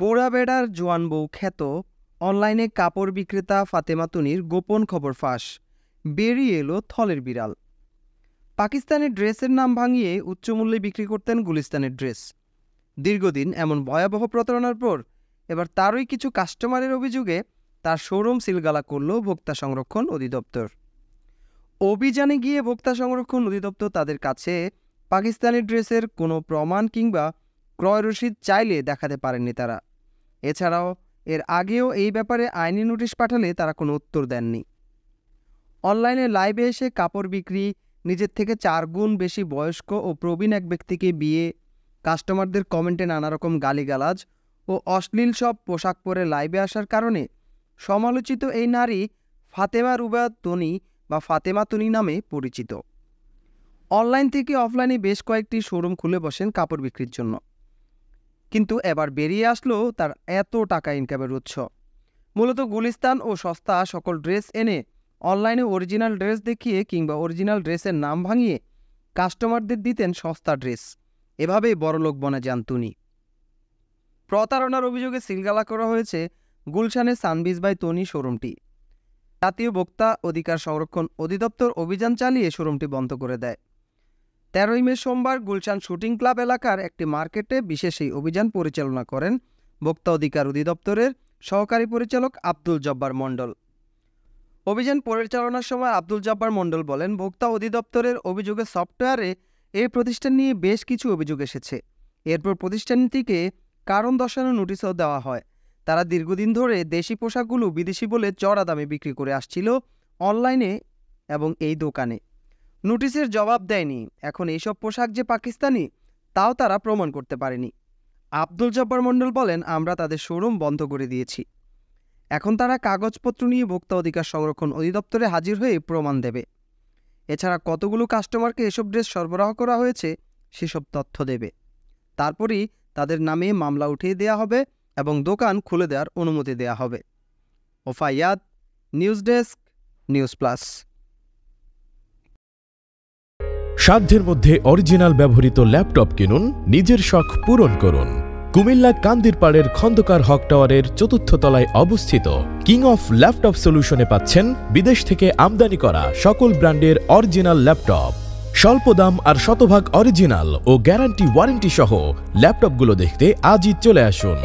বোড়া বেড়ার জোয়ান বউ খ্যাত অনলাইনে কাপড় বিক্রেতা ফাতেমা তুনির গোপন খবর ফাঁস বেরিয়ে এলো থলের বিড়াল পাকিস্তানি ড্রেসের নাম ভাঙিয়ে উচ্চমূল্যে বিক্রি করতেন গুলিস্তানের ড্রেস দীর্ঘদিন এমন ভয়াবহ প্রতারণার পর এবার তারই কিছু কাস্টমারের অভিযোগে তার শোরুম সিলগালা করল ভোক্তা সংরক্ষণ অধিদপ্তর অভিযানে গিয়ে ভোক্তা সংরক্ষণ অধিদপ্তর তাদের কাছে পাকিস্তানি ড্রেসের কোনো প্রমাণ কিংবা ক্রয় রসিদ চাইলে দেখাতে পারেননি তারা এছাড়াও এর আগেও এই ব্যাপারে আইনি নোটিশ পাঠালে তারা কোনো উত্তর দেননি অনলাইনে লাইভে এসে কাপড় বিক্রি নিজের থেকে চার গুণ বেশি বয়স্ক ও প্রবীণ এক ব্যক্তিকে বিয়ে কাস্টমারদের কমেন্টে নানা রকম গালিগালাজ ও অশ্লীল সব পোশাক পরে লাইভে আসার কারণে সমালোচিত এই নারী ফাতেমা রুবা তনি বা ফাতেমা তনি নামে পরিচিত অনলাইন থেকে অফলাইনে বেশ কয়েকটি শোরুম খুলে বসেন কাপড় বিক্রির জন্য কিন্তু এবার বেরিয়ে আসলো তার এত টাকা ইনকামের উৎস মূলত গুলিস্তান ও সস্তা সকল ড্রেস এনে অনলাইনে অরিজিনাল ড্রেস দেখিয়ে কিংবা অরিজিনাল ড্রেসের নাম ভাঙিয়ে কাস্টমারদের দিতেন সস্তা ড্রেস এভাবেই বড়লোক বনে যান তুনি প্রতারণার অভিযোগে সিলগালা করা হয়েছে গুলশানে সানবিজ বাই তনি শোরুমটি জাতীয় ভোক্তা অধিকার সংরক্ষণ অধিদপ্তর অভিযান চালিয়ে শোরুমটি বন্ধ করে দেয় তেরোই মে সোমবার গুলশান শুটিং ক্লাব এলাকার একটি মার্কেটে বিশেষ এই অভিযান পরিচালনা করেন ভোক্তা অধিকার অধিদপ্তরের সহকারী পরিচালক আব্দুল জব্বার মণ্ডল অভিযান পরিচালনার সময় আব্দুল জব্বার মণ্ডল বলেন ভোক্তা অধিদপ্তরের অভিযোগে সফটওয়্যারে এই প্রতিষ্ঠান নিয়ে বেশ কিছু অভিযোগ এসেছে এরপর প্রতিষ্ঠানটিকে কারণ দর্শানো নোটিশও দেওয়া হয় তারা দীর্ঘদিন ধরে দেশি পোশাকগুলো বিদেশি বলে চড়া দামে বিক্রি করে আসছিল অনলাইনে এবং এই দোকানে নোটিশের জবাব দেয়নি এখন এইসব পোশাক যে পাকিস্তানি তাও তারা প্রমাণ করতে পারেনি আব্দুল জব্বার মণ্ডল বলেন আমরা তাদের শোরুম বন্ধ করে দিয়েছি এখন তারা কাগজপত্র নিয়ে ভোক্তা অধিকার সংরক্ষণ অধিদপ্তরে হাজির হয়ে প্রমাণ দেবে এছাড়া কতগুলো কাস্টমারকে এসব ড্রেস সরবরাহ করা হয়েছে সেসব তথ্য দেবে তারপরই তাদের নামে মামলা উঠিয়ে দেয়া হবে এবং দোকান খুলে দেওয়ার অনুমতি দেয়া হবে ওফাইয়াদ নিউজ ডেস্ক নিউজ প্লাস সাধ্যের মধ্যে অরিজিনাল ব্যবহৃত ল্যাপটপ কিনুন নিজের শখ পূরণ করুন কুমিল্লা কান্দিরপাড়ের খন্দকার হক টাওয়ারের চতুর্থ তলায় অবস্থিত কিং অফ ল্যাপটপ সলিউশনে পাচ্ছেন বিদেশ থেকে আমদানি করা সকল ব্র্যান্ডের অরিজিনাল ল্যাপটপ স্বল্প দাম আর শতভাগ অরিজিনাল ও গ্যারান্টি ওয়ারেন্টি সহ ল্যাপটপগুলো দেখতে আজই চলে আসুন